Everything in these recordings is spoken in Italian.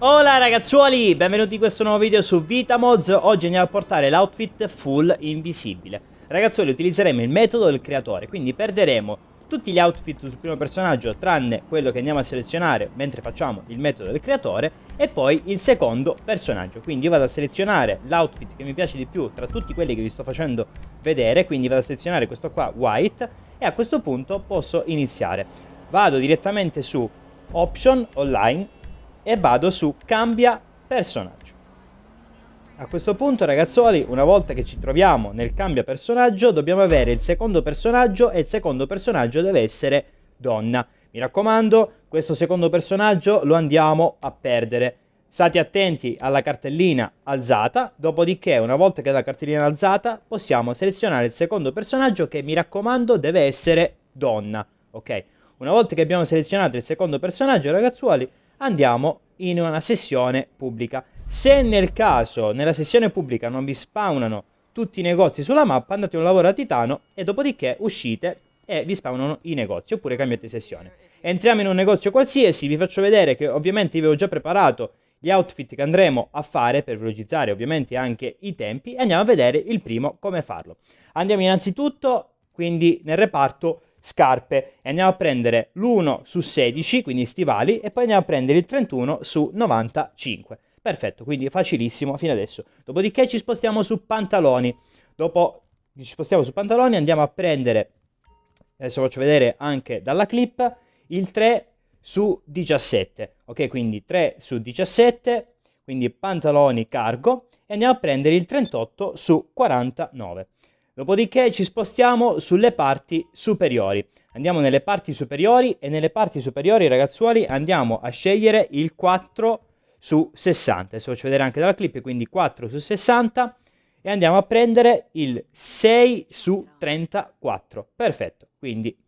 Hola ragazzuoli, benvenuti in questo nuovo video su Vitamods Oggi andiamo a portare l'outfit full invisibile Ragazzuoli utilizzeremo il metodo del creatore Quindi perderemo tutti gli outfit sul primo personaggio Tranne quello che andiamo a selezionare mentre facciamo il metodo del creatore E poi il secondo personaggio Quindi io vado a selezionare l'outfit che mi piace di più tra tutti quelli che vi sto facendo vedere Quindi vado a selezionare questo qua, white E a questo punto posso iniziare Vado direttamente su Option Online e vado su cambia personaggio. A questo punto ragazzuoli una volta che ci troviamo nel cambia personaggio, dobbiamo avere il secondo personaggio e il secondo personaggio deve essere donna. Mi raccomando, questo secondo personaggio lo andiamo a perdere. State attenti alla cartellina alzata, dopodiché una volta che la cartellina alzata possiamo selezionare il secondo personaggio che mi raccomando deve essere donna, ok? Una volta che abbiamo selezionato il secondo personaggio ragazzuoli andiamo in una sessione pubblica. Se nel caso, nella sessione pubblica, non vi spawnano tutti i negozi sulla mappa, andate in un lavoro a Titano e dopodiché uscite e vi spawnano i negozi, oppure cambiate sessione. Entriamo in un negozio qualsiasi, vi faccio vedere che ovviamente vi avevo già preparato gli outfit che andremo a fare per velocizzare ovviamente anche i tempi e andiamo a vedere il primo come farlo. Andiamo innanzitutto quindi nel reparto scarpe e andiamo a prendere l'1 su 16, quindi stivali, e poi andiamo a prendere il 31 su 95. Perfetto, quindi facilissimo fino adesso. Dopodiché ci spostiamo su pantaloni. Dopo ci spostiamo su pantaloni andiamo a prendere, adesso faccio vedere anche dalla clip, il 3 su 17. Ok, quindi 3 su 17, quindi pantaloni cargo, e andiamo a prendere il 38 su 49. Dopodiché ci spostiamo sulle parti superiori. Andiamo nelle parti superiori e nelle parti superiori, ragazzuoli, andiamo a scegliere il 4 su 60. Adesso faccio vedere anche dalla clip, quindi 4 su 60 e andiamo a prendere il 6 su 34. Perfetto, quindi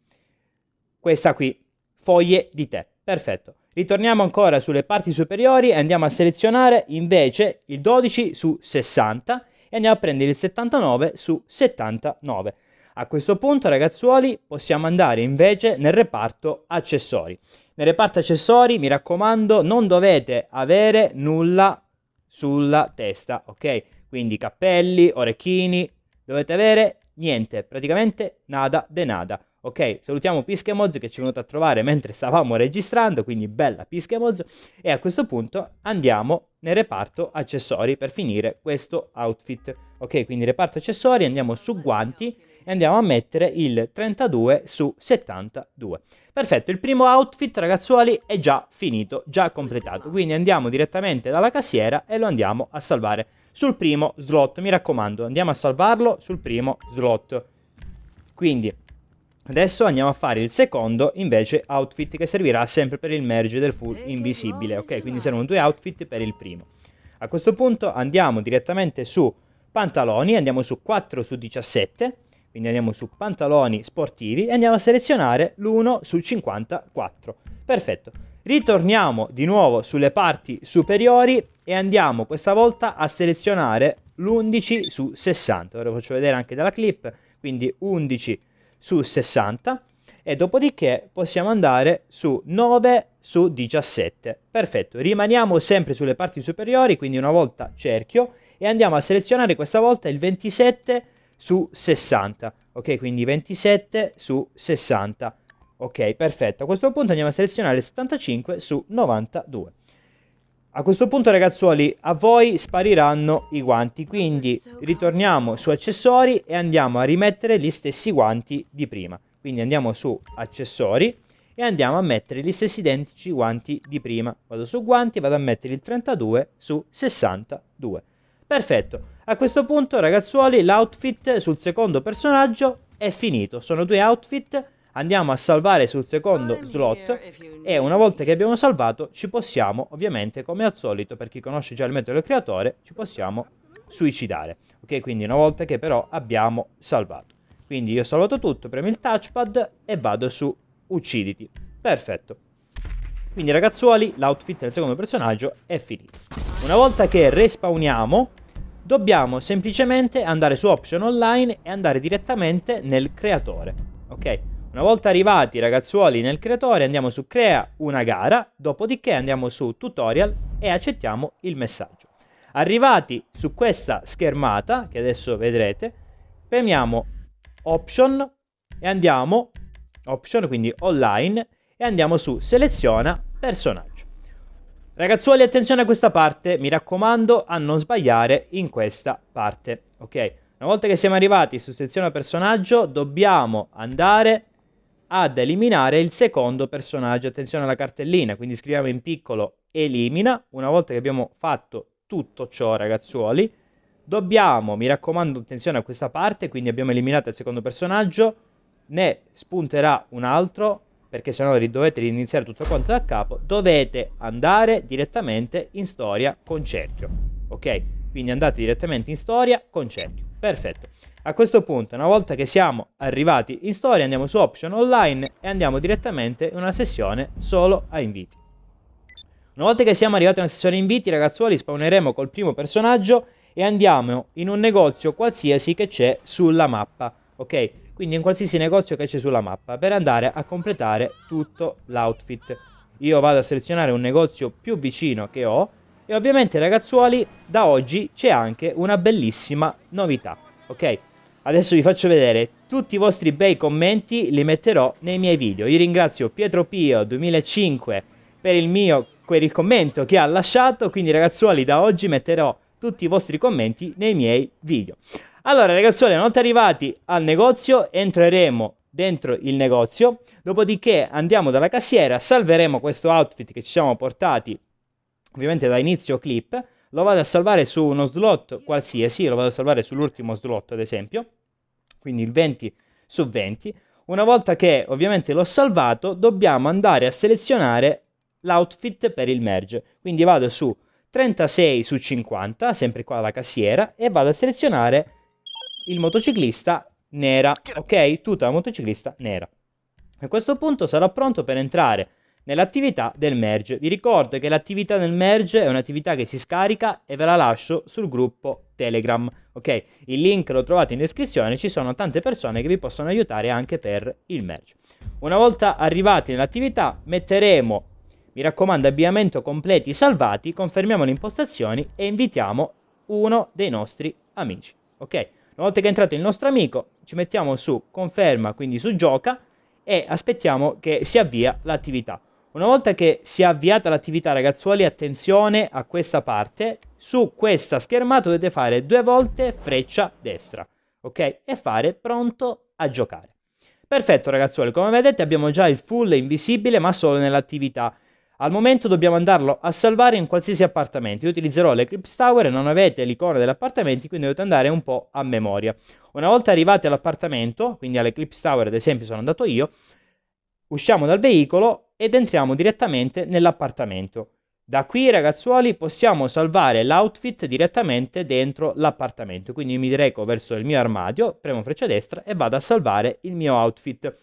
questa qui, foglie di tè. Perfetto. Ritorniamo ancora sulle parti superiori e andiamo a selezionare invece il 12 su 60 e andiamo a prendere il 79 su 79. A questo punto, ragazzuoli, possiamo andare invece nel reparto accessori. Nel reparto accessori, mi raccomando, non dovete avere nulla sulla testa, ok? Quindi cappelli, orecchini, dovete avere niente, praticamente nada de nada. Ok, salutiamo Pischemozzo che ci è venuto a trovare mentre stavamo registrando, quindi bella Pischemozzo. E a questo punto andiamo nel reparto accessori per finire questo outfit. Ok, quindi reparto accessori, andiamo su guanti e andiamo a mettere il 32 su 72. Perfetto, il primo outfit ragazzuoli è già finito, già completato. Quindi andiamo direttamente dalla cassiera e lo andiamo a salvare sul primo slot. Mi raccomando, andiamo a salvarlo sul primo slot. Quindi Adesso andiamo a fare il secondo invece outfit che servirà sempre per il merge del full eh, invisibile, ok? Quindi saranno due outfit per il primo. A questo punto andiamo direttamente su pantaloni, andiamo su 4 su 17, quindi andiamo su pantaloni sportivi e andiamo a selezionare l'1 su 54. Perfetto. Ritorniamo di nuovo sulle parti superiori e andiamo questa volta a selezionare l'11 su 60. Ora vi faccio vedere anche dalla clip, quindi 11 su 60 su 60 e dopodiché possiamo andare su 9 su 17. Perfetto, rimaniamo sempre sulle parti superiori, quindi una volta cerchio e andiamo a selezionare questa volta il 27 su 60. Ok, quindi 27 su 60. Ok, perfetto. A questo punto andiamo a selezionare 75 su 92. A questo punto ragazzuoli a voi spariranno i guanti quindi ritorniamo su accessori e andiamo a rimettere gli stessi guanti di prima. Quindi andiamo su accessori e andiamo a mettere gli stessi identici guanti di prima. Vado su guanti vado a mettere il 32 su 62. Perfetto, a questo punto ragazzuoli l'outfit sul secondo personaggio è finito, sono due outfit andiamo a salvare sul secondo slot e una volta che abbiamo salvato ci possiamo ovviamente come al solito per chi conosce già il metodo del creatore ci possiamo suicidare ok quindi una volta che però abbiamo salvato quindi io ho salvato tutto premo il touchpad e vado su ucciditi perfetto quindi ragazzuoli l'outfit del secondo personaggio è finito una volta che respawniamo dobbiamo semplicemente andare su option online e andare direttamente nel creatore ok una volta arrivati ragazzuoli nel creatore andiamo su crea una gara, dopodiché andiamo su tutorial e accettiamo il messaggio. Arrivati su questa schermata che adesso vedrete, premiamo option e andiamo option quindi online e andiamo su seleziona personaggio. Ragazzuoli attenzione a questa parte, mi raccomando a non sbagliare in questa parte, ok? Una volta che siamo arrivati su seleziona personaggio dobbiamo andare ad eliminare il secondo personaggio. Attenzione alla cartellina, quindi scriviamo in piccolo elimina. Una volta che abbiamo fatto tutto ciò, ragazzuoli, dobbiamo, mi raccomando, attenzione a questa parte, quindi abbiamo eliminato il secondo personaggio, ne spunterà un altro, perché sennò dovete riniziare tutto quanto da capo, dovete andare direttamente in storia con cerchio, ok? Quindi andate direttamente in storia con cerchio. Perfetto. A questo punto, una volta che siamo arrivati in storia, andiamo su Option Online e andiamo direttamente in una sessione solo a inviti. Una volta che siamo arrivati in una sessione inviti, ragazzuoli, spawneremo col primo personaggio e andiamo in un negozio qualsiasi che c'è sulla mappa, ok? Quindi in qualsiasi negozio che c'è sulla mappa per andare a completare tutto l'outfit. Io vado a selezionare un negozio più vicino che ho e ovviamente ragazzuoli, da oggi c'è anche una bellissima novità, ok? Adesso vi faccio vedere tutti i vostri bei commenti, li metterò nei miei video. Io ringrazio Pietro Pio 2005 per il mio per il commento che ha lasciato, quindi ragazzuoli da oggi metterò tutti i vostri commenti nei miei video. Allora ragazzuoli, una volta arrivati al negozio, entreremo dentro il negozio, dopodiché andiamo dalla cassiera, salveremo questo outfit che ci siamo portati ovviamente da inizio clip, lo vado a salvare su uno slot qualsiasi, lo vado a salvare sull'ultimo slot ad esempio, quindi il 20 su 20. Una volta che ovviamente l'ho salvato, dobbiamo andare a selezionare l'outfit per il merge. Quindi vado su 36 su 50, sempre qua la cassiera, e vado a selezionare il motociclista nera, ok? Tutta la motociclista nera. A questo punto sarà pronto per entrare nell'attività del merge. Vi ricordo che l'attività del merge è un'attività che si scarica e ve la lascio sul gruppo Telegram, ok? Il link lo trovate in descrizione, ci sono tante persone che vi possono aiutare anche per il merge. Una volta arrivati nell'attività metteremo, mi raccomando, avviamento completi salvati, confermiamo le impostazioni e invitiamo uno dei nostri amici, ok? Una volta che è entrato il nostro amico ci mettiamo su conferma, quindi su gioca e aspettiamo che si avvia l'attività. Una volta che si è avviata l'attività ragazzuoli, attenzione a questa parte, su questa schermata dovete fare due volte freccia destra, ok? E fare pronto a giocare. Perfetto ragazzuoli, come vedete abbiamo già il full invisibile ma solo nell'attività. Al momento dobbiamo andarlo a salvare in qualsiasi appartamento. Io utilizzerò le l'Eclipse Tower e non avete l'icona degli appartamenti, quindi dovete andare un po' a memoria. Una volta arrivati all'appartamento, quindi alle all'Eclipse Tower ad esempio sono andato io, usciamo dal veicolo, ed entriamo direttamente nell'appartamento. Da qui ragazzuoli possiamo salvare l'outfit direttamente dentro l'appartamento, quindi mi reco verso il mio armadio, premo freccia destra e vado a salvare il mio outfit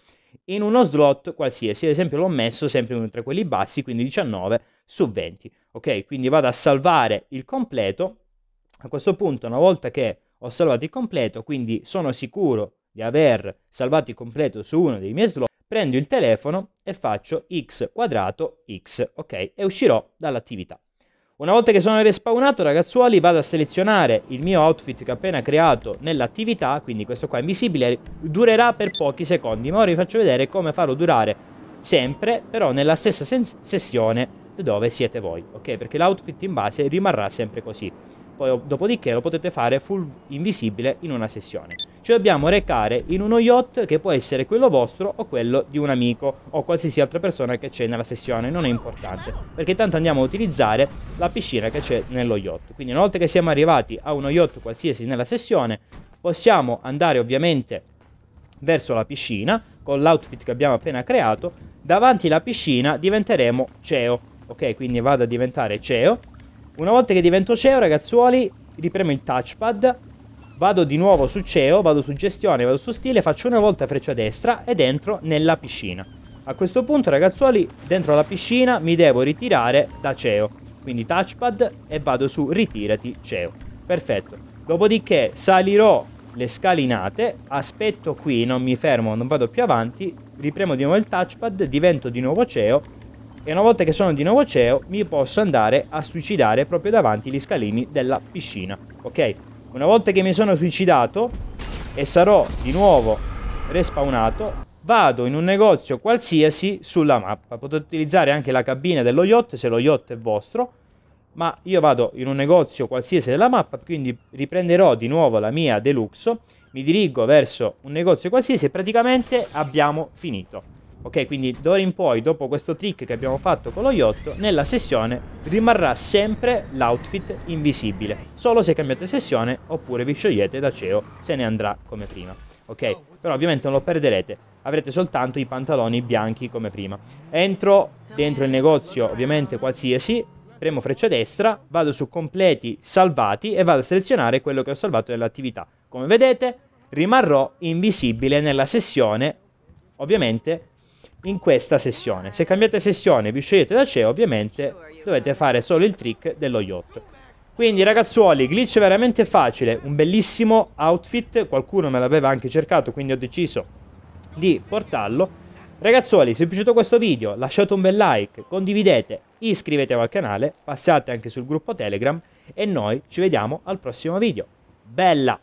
in uno slot qualsiasi, ad esempio l'ho messo sempre uno tra quelli bassi, quindi 19 su 20, ok? Quindi vado a salvare il completo, a questo punto una volta che ho salvato il completo, quindi sono sicuro di aver salvato il completo su uno dei miei slot, prendo il telefono e faccio x quadrato x, ok? E uscirò dall'attività. Una volta che sono respawnato, ragazzuoli, vado a selezionare il mio outfit che ho appena creato nell'attività, quindi questo qua è invisibile, durerà per pochi secondi, ma ora vi faccio vedere come farlo durare sempre, però nella stessa sessione dove siete voi, ok? Perché l'outfit in base rimarrà sempre così. Poi, dopodiché lo potete fare full invisibile in una sessione ci dobbiamo recare in uno yacht che può essere quello vostro o quello di un amico o qualsiasi altra persona che c'è nella sessione, non è importante, perché tanto andiamo a utilizzare la piscina che c'è nello yacht. Quindi una volta che siamo arrivati a uno yacht qualsiasi nella sessione, possiamo andare ovviamente verso la piscina con l'outfit che abbiamo appena creato, davanti alla piscina diventeremo CEO, ok? Quindi vado a diventare CEO. Una volta che divento CEO, ragazzuoli, ripremo il touchpad Vado di nuovo su CEO, vado su gestione, vado su stile, faccio una volta freccia destra ed entro nella piscina. A questo punto ragazzuoli, dentro la piscina mi devo ritirare da CEO, quindi touchpad e vado su ritirati CEO. Perfetto. Dopodiché salirò le scalinate, aspetto qui, non mi fermo, non vado più avanti, ripremo di nuovo il touchpad, divento di nuovo CEO e una volta che sono di nuovo CEO mi posso andare a suicidare proprio davanti gli scalini della piscina, ok? Una volta che mi sono suicidato e sarò di nuovo respawnato, vado in un negozio qualsiasi sulla mappa. Potete utilizzare anche la cabina dello yacht se lo yacht è vostro, ma io vado in un negozio qualsiasi della mappa, quindi riprenderò di nuovo la mia deluxe, mi dirigo verso un negozio qualsiasi e praticamente abbiamo finito. Ok, quindi d'ora in poi, dopo questo trick che abbiamo fatto con lo yacht, nella sessione rimarrà sempre l'outfit invisibile, solo se cambiate sessione oppure vi sciogliete da CEO, se ne andrà come prima. Ok, però ovviamente non lo perderete, avrete soltanto i pantaloni bianchi come prima. Entro dentro il negozio, ovviamente qualsiasi, premo freccia destra, vado su completi salvati e vado a selezionare quello che ho salvato nell'attività. Come vedete rimarrò invisibile nella sessione, ovviamente in questa sessione. Se cambiate sessione e vi scegliete da CEO, ovviamente dovete fare solo il trick dello yacht. Quindi ragazzuoli, glitch veramente facile, un bellissimo outfit, qualcuno me l'aveva anche cercato, quindi ho deciso di portarlo. Ragazzuoli, se vi è piaciuto questo video, lasciate un bel like, condividete, iscrivetevi al canale, passate anche sul gruppo Telegram e noi ci vediamo al prossimo video. Bella!